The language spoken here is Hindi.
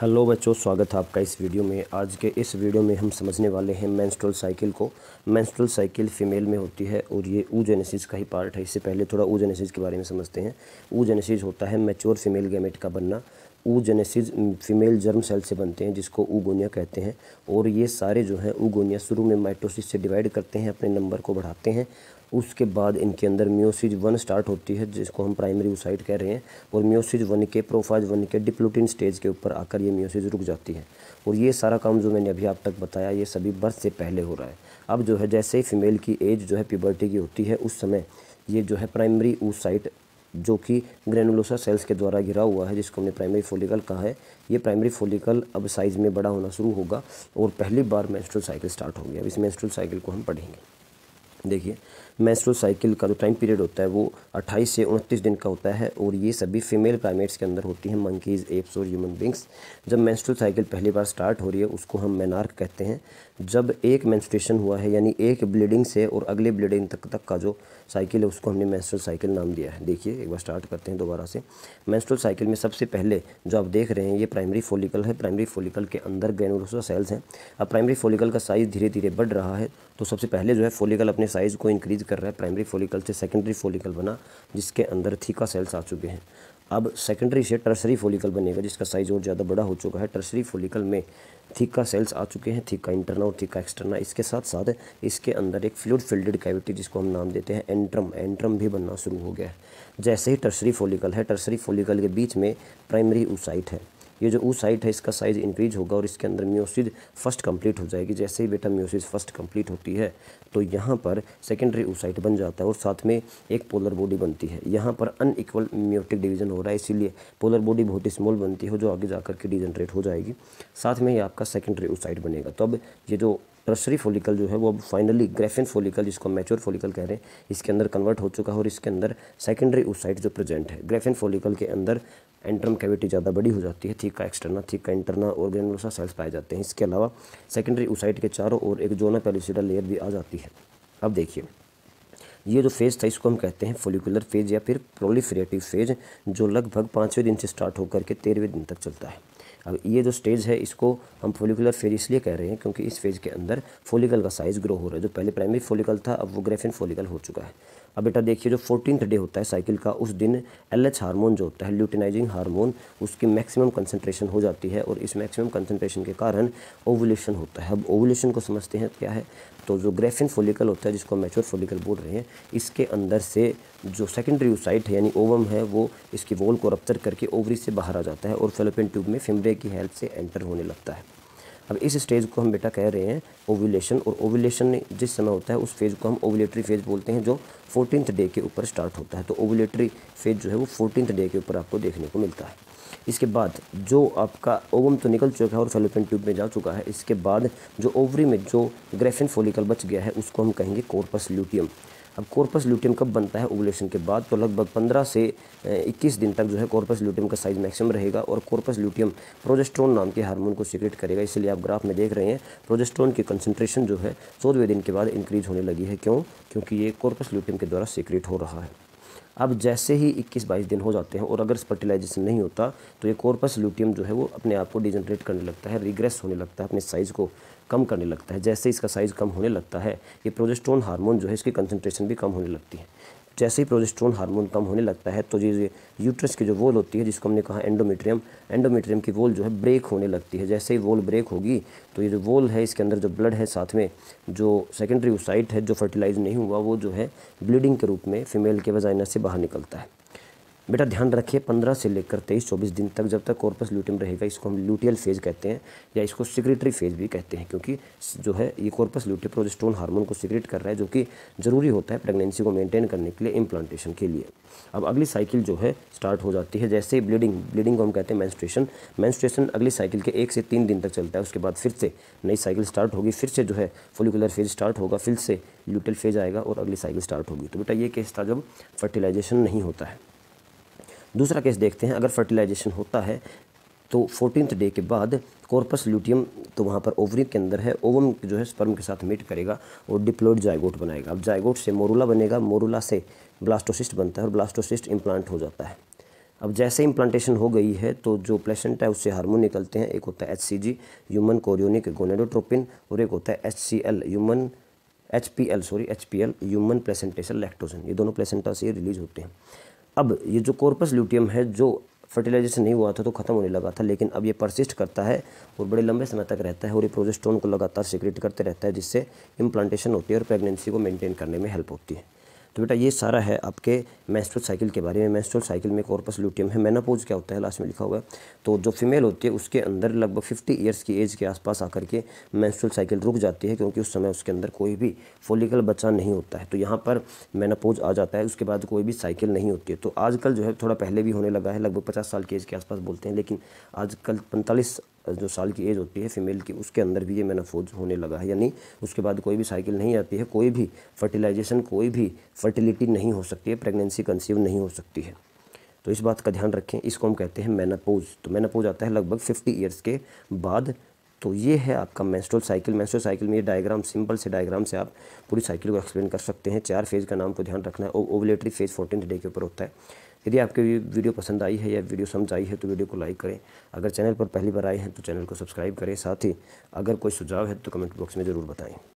हेलो बच्चों स्वागत है आपका इस वीडियो में आज के इस वीडियो में हम समझने वाले हैं मैंस्ट्रल साइकिल को मैंस्ट्रल साइकिल फीमेल में होती है और ये ऊजेनेसिस का ही पार्ट है इससे पहले थोड़ा ऊजेनेसिस के बारे में समझते हैं ऊजेनेसिस होता है मैच्योर फीमेल गैमेट का बनना जेनेसिज फीमेल जर्म सेल से बनते हैं जिसको ऊगोनिया कहते हैं और ये सारे जो हैं ऊगोनिया शुरू में माइटोसिस से डिवाइड करते हैं अपने नंबर को बढ़ाते हैं उसके बाद इनके अंदर म्योसिज वन स्टार्ट होती है जिसको हम प्राइमरी ओसाइट कह रहे हैं और म्योसिज वन के प्रोफाज वन के डिप्लोटिन स्टेज के ऊपर आकर ये म्योसिज रुक जाती है और ये सारा काम जो मैंने अभी आप तक बताया ये सभी बर्थ से पहले हो रहा है अब जो है जैसे ही फीमेल की एज जो है प्यूबर्टी की होती है उस समय ये जो है प्राइमरी ऊसाइट जो कि ग्रेनुलोसा सेल्स के द्वारा घिरा हुआ है जिसको हमने प्राइमरी फोलिकल कहा है ये प्राइमरी फोलिकल अब साइज़ में बड़ा होना शुरू होगा और पहली बार मेंस्ट्रुअल साइकिल स्टार्ट हो गया अब इस मेंस्ट्रुअल साइकिल को हम पढ़ेंगे देखिए मैंस्ट्रल साइकिल का जो टाइम पीरियड होता है वो 28 से 29 दिन का होता है और ये सभी फीमेल प्राइमेट्स के अंदर होती हैं मंकीज़ एप्स और ह्यूमन बींग्स जब मैंस्ट्रल साइकिल पहली बार स्टार्ट हो रही है उसको हम मैनार्क कहते हैं जब एक मैंस्ट्रेशन हुआ है यानी एक ब्लीडिंग से और अगले ब्लीडिंग तक तक का जो साइकिल है उसको हमने मैंस्ट्रल साइकिल नाम दिया है देखिए एक बार स्टार्ट करते हैं दोबारा से मैंस्ट्रल साइकिल में सबसे पहले जो आप देख रहे हैं ये प्राइमरी फोलिकल है प्राइमरी फोलिकल के अंदर ग्रेनुलोसा सेल्स हैं अब प्राइमरी फोलिकल का साइज़ धीरे धीरे बढ़ रहा है तो सबसे पहले जो है फोलिकल अपने साइज़ को इंक्रीज़ कर रहा है प्राइमरी फोलिकल से सेकेंडरी फोलिकल बना जिसके अंदर थीका सेल्स आ चुके हैं अब सेकेंडरी से टर्सरी फोलिकल बनेगा जिसका साइज़ और ज़्यादा बड़ा हो चुका है टर्सरी फोलिकल में थीका सेल्स आ चुके हैं थीका इंटरना और थीका एक्सटर्नल इसके साथ साथ इसके अंदर एक फ्लूड फिल्डेड कैविटी जिसको हम नाम देते हैं एंट्रम एंट्रम भी बनना शुरू हो गया है जैसे ही टर्सरी फोलिकल है टर्सरी फोलिकल के बीच में प्राइमरी ऊसाइट है ये जो ऊ साइट है इसका साइज़ इंक्रीज होगा और इसके अंदर म्यूसिज फर्स्ट कंप्लीट हो जाएगी जैसे ही बेटा म्यूसिज फर्स्ट कंप्लीट होती है तो यहाँ पर सेकेंडरी साइट बन जाता है और साथ में एक पोलर बॉडी बनती है यहाँ पर अनइक्वल म्योटिक डिवीजन हो रहा है इसीलिए पोलर बॉडी बहुत ही स्मॉल बनती है जो आगे जाकर के डिजनरेट हो जाएगी साथ में ये आपका सेकेंडरी साइट बनेगा तो अब ये जो टर्सरी फोलिकल जो है वो अब फाइनली ग्रेफिन फोलिकल जिसको मैच्योर फोलिकल कह रहे हैं इसके अंदर कन्वर्ट हो चुका है और इसके अंदर सेकेंडरी ओसाइट जो प्रेजेंट है ग्रेफिन फोलिकल के अंदर एंट्रम कैविटी ज़्यादा बड़ी हो जाती है एक्सटर्नल एक्सटर्ना का इंटरनल और ग्रेनुलोसा सेल्स पाए जाते हैं इसके अलावा सेकेंडरी ओसाइट के चारों ओर एक जोना पेलिसिडा लेयर भी आ जाती है अब देखिए ये जो फेज़ था इसको हम कहते हैं फोलिकुलर फेज या फिर प्रोलिफरेटिव फेज जो लगभग पाँचवें दिन से स्टार्ट होकर के तेरहवें दिन तक चलता है अब ये जो स्टेज है इसको हम फोलिकुलर फेज इसलिए कह रहे हैं क्योंकि इस फेज़ के अंदर फोलिकल का साइज़ ग्रो हो रहा है जो पहले प्राइमरी फोलिकल था अब वो ग्रेफिन फोलिकल हो चुका है अब बेटा देखिए जो फोर्टीथ डे होता है साइकिल का उस दिन एल एच हारमोन जो होता है ल्यूटिनाइजिंग हारमोन उसकी मैक्सिमम कंसनट्रेशन हो जाती है और इस मैक्सिमम कंसनट्रेशन के कारण ओवुलेशन होता है अब ओवुलेशन को समझते हैं तो क्या है तो जो ग्रेफिन फोलिकल होता है जिसको मैच्योर फोलिकल बोल रहे हैं इसके अंदर से जो सेकेंडरी यूसाइट है यानी ओवम है वो इसकी वॉल को रप्चर करके ओवरी से बाहर आ जाता है और फेलोपिन ट्यूब में फिमरे की हेल्प से एंटर होने लगता है अब इस स्टेज को हम बेटा कह रहे हैं ओवुलेशन और ओवुलेशन जिस समय होता है उस फेज़ को हम ओवुलेटरी फेज़ बोलते हैं जो फोर्टीनथ डे के ऊपर स्टार्ट होता है तो ओवुलेटरी फेज़ जो है वो फोर्टीनथ डे के ऊपर आपको देखने को मिलता है इसके बाद जो आपका ओवम तो निकल चुका है और फेलोपिन ट्यूब में जा चुका है इसके बाद जो ओवरी में जो ग्रेफिन फोलिकल बच गया है उसको हम कहेंगे कॉर्पस ल्यूटियम अब कॉर्पस ल्यूटियम कब बनता है ओवुलेशन के बाद तो लगभग 15 से 21 दिन तक जो है कॉर्पस ल्यूटियम का साइज़ मैक्सिमम रहेगा और कॉर्पस ल्यूटियम प्रोजेस्ट्रॉन नाम के हार्मोन को सिक्रेट करेगा इसलिए आप ग्राफ में देख रहे हैं प्रोजेस्ट्रॉन की कंसनट्रेशन जो है चौदहवें दिन के बाद इंक्रीज होने लगी है क्यों क्योंकि ये कॉर्पस ल्यूटियम के द्वारा सिक्रेट हो रहा है अब जैसे ही 21-22 दिन हो जाते हैं और अगर फर्टिलाइजेशन नहीं होता तो ये कॉर्पस ल्यूटियम जो है वो अपने आप को डिजनरेट करने लगता है रिग्रेस होने लगता है अपने साइज़ को कम करने लगता है जैसे इसका साइज़ कम होने लगता है ये प्रोजेस्टोन हार्मोन जो है इसकी कंसनट्रेशन भी कम होने लगती है जैसे ही प्रोजेस्ट्रोन हार्मोन कम होने लगता है तो ये यूट्रस की जो वोल होती है जिसको हमने कहा एंडोमेट्रियम एंडोमेट्रियम की वोल जो है ब्रेक होने लगती है जैसे ही वोल ब्रेक होगी तो ये जो वोल है इसके अंदर जो ब्लड है साथ में जो सेकेंडरी ओसाइट है जो फर्टिलाइज नहीं हुआ वो जो है ब्लीडिंग के रूप में फीमेल के वजाइना से बाहर निकलता है बेटा ध्यान रखिए पंद्रह से लेकर तेईस चौबीस दिन तक जब तक कॉर्पस ल्यूटियम रहेगा इसको हम ल्यूटियल फेज कहते हैं या इसको सिक्रेटरी फेज भी कहते हैं क्योंकि जो है ये कॉर्पस ल्यूटियम प्रोजेस्टोन हार्मोन को सिक्रेट कर रहा है जो कि ज़रूरी होता है प्रेगनेंसी को मेंटेन करने के लिए इम्प्लांटेशन के लिए अब अगली साइकिल जो है स्टार्ट हो जाती है जैसे ब्लीडिंग ब्लीडिंग को हम कहते हैं मैंस्ट्रेशन मैंस्ट्रेशन अगली साइकिल के एक से तीन दिन तक चलता है उसके बाद फिर से नई साइकिल स्टार्ट होगी फिर से जो है फोलिकुलर फेज स्टार्ट होगा फिर से ल्यूटल फेज आएगा और अगली साइकिल स्टार्ट होगी तो बेटा ये केस था जब फर्टिलाइजेशन नहीं होता है दूसरा केस देखते हैं अगर फर्टिलाइजेशन होता है तो फोर्टीनथ डे के बाद कॉर्पस ल्यूटियम तो वहाँ पर ओवरी के अंदर है ओवम जो है स्पर्म के साथ मीट करेगा और डिप्लोइड जायगोट बनाएगा अब जायगोट से मोरूला बनेगा मोरूला से ब्लास्टोसिस्ट बनता है और ब्लास्टोसिस्ट इम्प्लांट हो जाता है अब जैसे इम्प्लांटेशन हो गई है तो जो प्लेसेंटा है उससे हार्मोन निकलते हैं एक होता है H C G human chorionic gonadotropin और एक होता है H C L human H P L sorry H P L human placentation lactogen ये दोनों प्लेसेंटा से रिलीज होते हैं अब ये जो कॉर्पस ल्यूटियम है जो फर्टिलाइजेशन नहीं हुआ था तो ख़त्म होने लगा था लेकिन अब ये परसिस्ट करता है और बड़े लंबे समय तक रहता है और ये प्रोजेस्टोन को लगातार सिक्रेट करते रहता है जिससे इम्प्लांटेशन होती है और प्रेगनेंसी को मेंटेन करने में हेल्प होती है तो बेटा ये सारा है आपके मैस्ट्रोल साइकिल के बारे में मैस्ट्रोल साइकिल में कॉर्पस ल्यूटियम है मेनापोज क्या होता है लास्ट में लिखा हुआ है तो जो फीमेल होती है उसके अंदर लगभग फिफ्टी ईयर्स की एज के आसपास आकर के मैस्ट्रोल साइकिल रुक जाती है क्योंकि उस समय उसके अंदर कोई भी फोलिकल बच्चा नहीं होता है तो यहाँ पर मेनापोज आ जाता है उसके बाद कोई भी साइकिल नहीं होती है तो आजकल जो है थोड़ा पहले भी होने लगा है लगभग पचास साल की एज के आसपास बोलते हैं लेकिन आजकल पैंतालीस जो साल की एज होती है फीमेल की उसके अंदर भी ये मेनाफोज होने लगा है यानी उसके बाद कोई भी साइकिल नहीं आती है कोई भी फर्टिलाइजेशन कोई भी फर्टिलिटी नहीं हो सकती है प्रेगनेंसी कंसीव नहीं हो सकती है तो इस बात का ध्यान रखें इसको हम कहते हैं मैनापोज तो मैनापोज आता है लगभग फिफ्टी ईयर्स के बाद तो ये है आपका मेस्ट्रोल साइकिल मेस्ट्रोल साइकिल में ये डायग्राम सिंपल से डायग्राम से आप पूरी साइकिल को एक्सप्लेन कर सकते हैं चार फेज़ का नाम को ध्यान रखना है ओवलेटरी फेज़ फोर्टीन डे के ऊपर होता है यदि आपके वीडियो पसंद आई है या वीडियो समझ आई है तो वीडियो को लाइक करें अगर चैनल पर पहली बार आए हैं तो चैनल को सब्सक्राइब करें साथ ही अगर कोई सुझाव है तो कमेंट बॉक्स में ज़रूर बताएँ